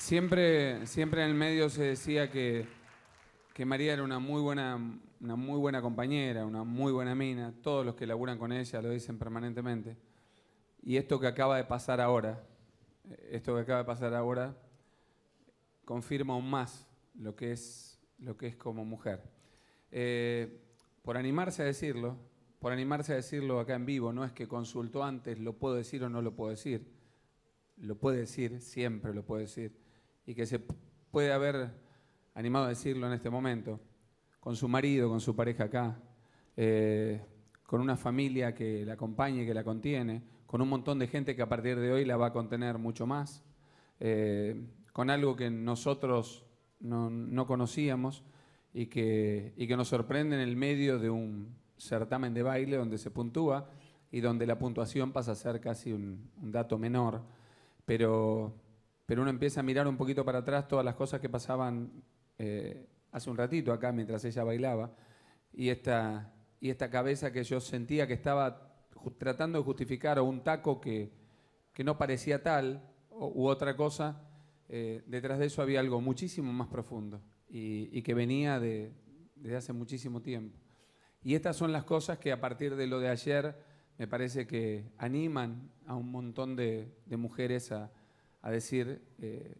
Siempre, en el medio se decía que, María era una muy, buena, una muy buena compañera, una muy buena mina. Todos los que laburan con ella lo dicen permanentemente. Y esto que acaba de pasar ahora, esto que acaba de pasar ahora, confirma aún más lo que es, lo que es como mujer. Eh, por animarse a decirlo, por animarse a decirlo acá en vivo, no es que consultó antes, lo puedo decir o no lo puedo decir, lo puede decir, siempre lo puedo decir y que se puede haber animado a decirlo en este momento, con su marido, con su pareja acá, eh, con una familia que la acompañe, que la contiene, con un montón de gente que a partir de hoy la va a contener mucho más, eh, con algo que nosotros no, conocíamos y que, que nos sorprende en el medio de un certamen de baile donde se puntúa y donde la puntuación pasa a ser casi un, un dato menor, pero pero uno empieza a mirar un poquito para atrás todas las cosas que pasaban eh, hace un ratito acá mientras ella bailaba y esta, y esta cabeza que yo sentía que estaba tratando de justificar o un taco que, no parecía tal u otra cosa, eh, detrás de eso había algo muchísimo más profundo y, que venía de, desde hace muchísimo tiempo. Y estas son las cosas que a partir de lo de ayer me parece que animan a un montón de mujeres a, a decir eh,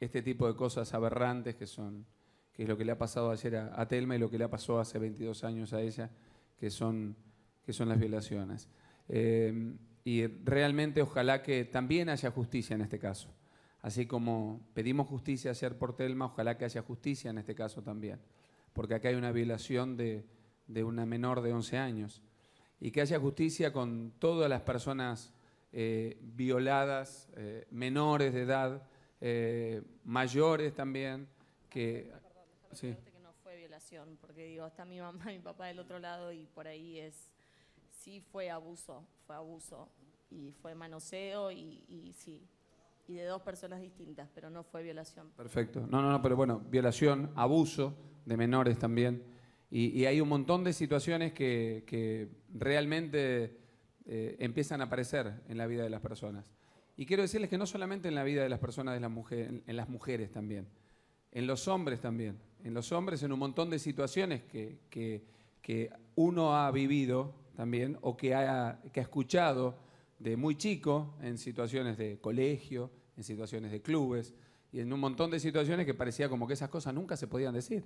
este tipo de cosas aberrantes que son, que es lo que le ha pasado ayer a, Telma y lo que le ha pasado hace 22 años a ella, que son, que son las violaciones. Eh, y realmente ojalá que también haya justicia en este caso. Así como pedimos justicia ayer por Telma, ojalá que haya justicia en este caso también. Porque acá hay una violación de, de una menor de 11 años. Y que haya justicia con todas las personas eh, violadas, eh, menores de edad, eh, mayores también, que... Perdón, sí. que no fue violación, porque digo, está mi mamá y mi papá del otro lado y por ahí es, sí fue abuso, fue abuso y fue manoseo y, sí, y de dos personas distintas, pero no fue violación. Perfecto. No, no, no, pero bueno, violación, abuso de menores también. Y, hay un montón de situaciones que, que realmente eh, empiezan a aparecer en la vida de las personas. Y quiero decirles que no solamente en la vida de las personas, de las en las mujeres también, en los hombres también, en los hombres en un montón de situaciones que, uno ha vivido también o que ha escuchado de muy chico en situaciones de colegio, en situaciones de clubes y en un montón de situaciones que parecía como que esas cosas nunca se podían decir.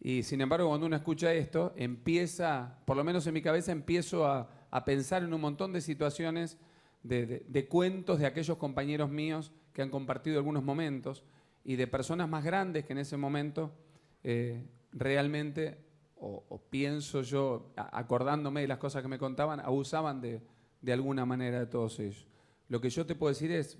Y sin embargo, cuando uno escucha esto, empieza, por lo menos en mi cabeza, empiezo a, pensar en un montón de situaciones, de, cuentos de aquellos compañeros míos que han compartido algunos momentos y de personas más grandes que en ese momento eh, realmente, o, o, pienso yo, acordándome de las cosas que me contaban, abusaban de, de alguna manera de todos ellos. Lo que yo te puedo decir es,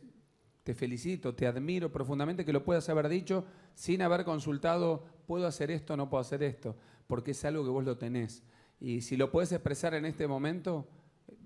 te felicito, te admiro profundamente que lo puedas haber dicho sin haber consultado puedo hacer esto, no puedo hacer esto, porque es algo que vos lo tenés. Y si lo puedes expresar en este momento,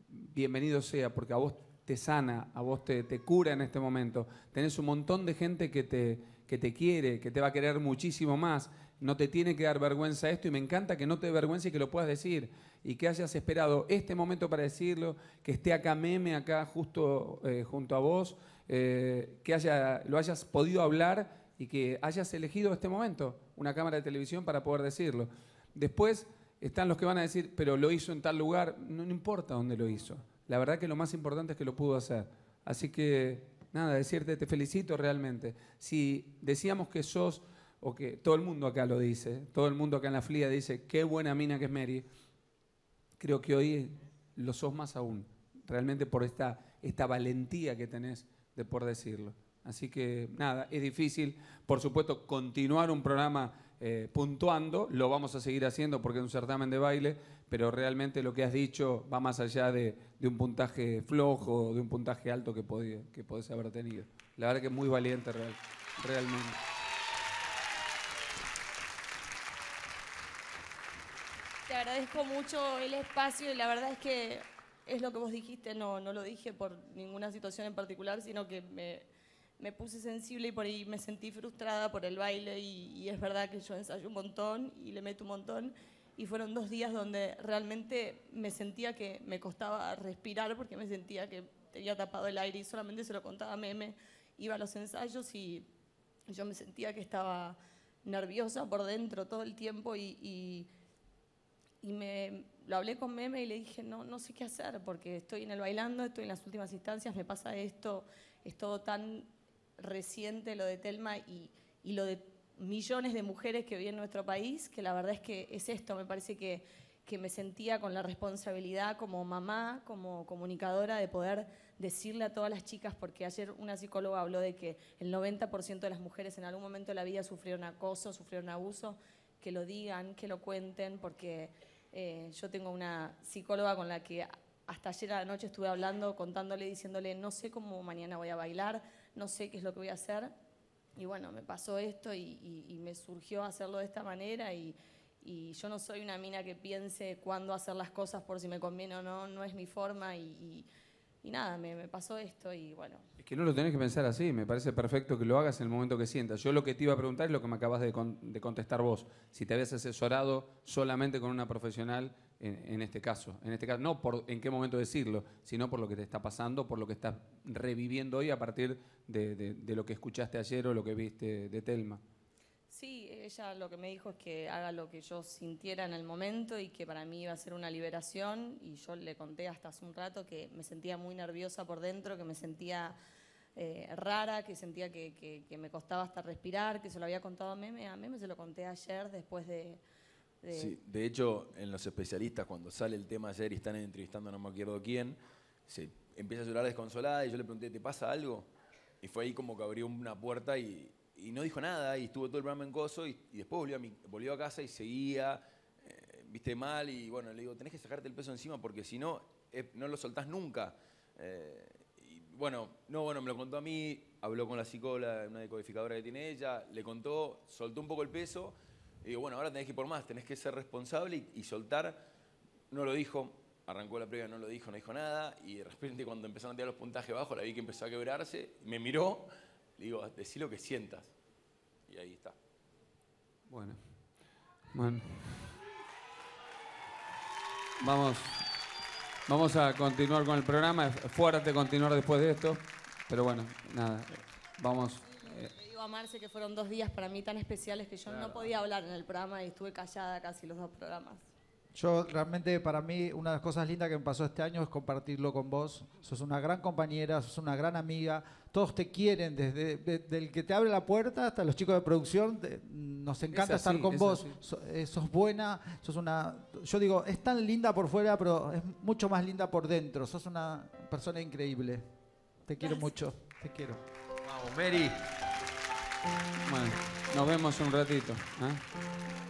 bienvenido sea, porque a vos te sana, a vos te, te cura en este momento. Tenés un montón de gente que te, que te quiere, que te va a querer muchísimo más. No te tiene que dar vergüenza esto y me encanta que no te dé vergüenza y que lo puedas decir y que hayas esperado este momento para decirlo, que esté acá meme, acá justo eh, junto a vos, eh, que haya, lo hayas podido hablar y que hayas elegido este momento, una cámara de televisión, para poder decirlo. Después están los que van a decir, pero lo hizo en tal lugar, no, importa dónde lo hizo. La verdad que lo más importante es que lo pudo hacer. Así que, nada, decirte, te felicito realmente. Si decíamos que sos, o que todo el mundo acá lo dice, todo el mundo acá en la FLIA dice, qué buena mina que es Mary, creo que hoy lo sos más aún, realmente por esta, esta valentía que tenés de por decirlo. Así que nada, es difícil, por supuesto, continuar un programa eh, puntuando, lo vamos a seguir haciendo porque es un certamen de baile, pero realmente lo que has dicho va más allá de, un puntaje flojo, de un puntaje alto que, que podés haber tenido. La verdad que es muy valiente realmente. Te agradezco mucho el espacio y la verdad es que es lo que vos dijiste, no, no lo dije por ninguna situación en particular, sino que me, me puse sensible y por ahí me sentí frustrada por el baile y, es verdad que yo ensayo un montón y le meto un montón y fueron dos días donde realmente me sentía que me costaba respirar porque me sentía que tenía tapado el aire y solamente se lo contaba a Meme. Iba a los ensayos y yo me sentía que estaba nerviosa por dentro todo el tiempo y, y, me, lo hablé con Meme y le dije, no, no sé qué hacer porque estoy en el bailando, estoy en las últimas instancias, me pasa esto, es todo tan reciente lo de Telma y, y lo de millones de mujeres que viven en nuestro país, que la verdad es que es esto, me parece que, que me sentía con la responsabilidad como mamá, como comunicadora, de poder decirle a todas las chicas, porque ayer una psicóloga habló de que el 90% de las mujeres en algún momento de la vida sufrieron acoso, sufrieron abuso, que lo digan, que lo cuenten, porque eh, yo tengo una psicóloga con la que hasta ayer a la noche estuve hablando, contándole, diciéndole, no sé cómo mañana voy a bailar, no sé qué es lo que voy a hacer. Y bueno, me pasó esto y, me surgió hacerlo de esta manera y, yo no soy una mina que piense cuándo hacer las cosas por si me conviene o no, no es mi forma y, nada, me, pasó esto y bueno. Es que no lo tenés que pensar así, me parece perfecto que lo hagas en el momento que sientas. Yo lo que te iba a preguntar es lo que me acabas de, de contestar vos, si te habías asesorado solamente con una profesional en, este caso. En este caso, no por en qué momento decirlo, sino por lo que te está pasando, por lo que estás reviviendo hoy a partir de, lo que escuchaste ayer o lo que viste de Telma. Sí, ella lo que me dijo es que haga lo que yo sintiera en el momento y que para mí iba a ser una liberación y yo le conté hasta hace un rato que me sentía muy nerviosa por dentro, que me sentía eh, rara, que sentía que, que, me costaba hasta respirar, que se lo había contado a Meme, a Meme se lo conté ayer después de, de... Sí, de hecho, en los especialistas, cuando sale el tema ayer y están entrevistando no me acuerdo quién, se empieza a llorar desconsolada y yo le pregunté, ¿te pasa algo? Y fue ahí como que abrió una puerta y, no dijo nada y estuvo todo el programa en coso y, después volvió a, casa y seguía, eh, viste mal y bueno, le digo, tenés que sacarte el peso encima porque si no, no lo soltás nunca. Eh, y bueno, no, bueno, me lo contó a mí, habló con la psicóloga, una decodificadora que tiene ella, le contó, soltó un poco el peso y digo, bueno, ahora tenés que ir por más, tenés que ser responsable y, soltar. No lo dijo, arrancó la previa, no lo dijo, no dijo nada. Y de repente, cuando empezaron a tirar los puntajes abajo, la vi que empezó a quebrarse. Me miró, le digo, decí lo que sientas. Y ahí está. Bueno. Bueno. Vamos, vamos a continuar con el programa. Es fuerte continuar después de esto. Pero bueno, nada. Vamos. Eh, Le digo a Marce que fueron dos días para mí tan especiales que yo no podía hablar en el programa y estuve callada casi los dos programas. Yo realmente para mí una de las cosas lindas que me pasó este año es compartirlo con vos. Sos una gran compañera, sos una gran amiga. Todos te quieren, desde el que te abre la puerta hasta los chicos de producción. nos encanta estar con vos. Eh, sos buena, sos una... Yo digo, es tan linda por fuera, pero es mucho más linda por dentro. Sos una persona increíble. Te quiero mucho, te quiero. Mary. Bueno, nos vemos un ratito. ¿eh?